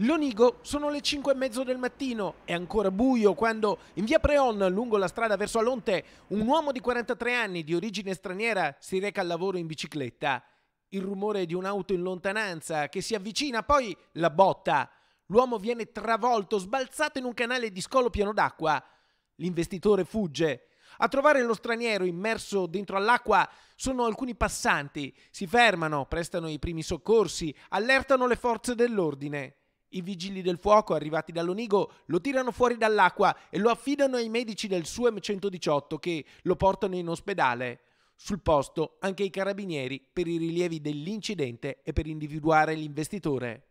Lonigo sono le 5 e mezzo del mattino, è ancora buio quando in via Preon, lungo la strada verso Alonte, un uomo di 43 anni di origine straniera si reca al lavoro in bicicletta. Il rumore di un'auto in lontananza che si avvicina, poi la botta. L'uomo viene travolto, sbalzato in un canale di scolo pieno d'acqua. L'investitore fugge. A trovare lo straniero immerso dentro all'acqua sono alcuni passanti. Si fermano, prestano i primi soccorsi, allertano le forze dell'ordine. I vigili del fuoco, arrivati dall'Onigo, lo tirano fuori dall'acqua e lo affidano ai medici del SUEM 118 che lo portano in ospedale. Sul posto anche i carabinieri per i rilievi dell'incidente e per individuare l'investitore.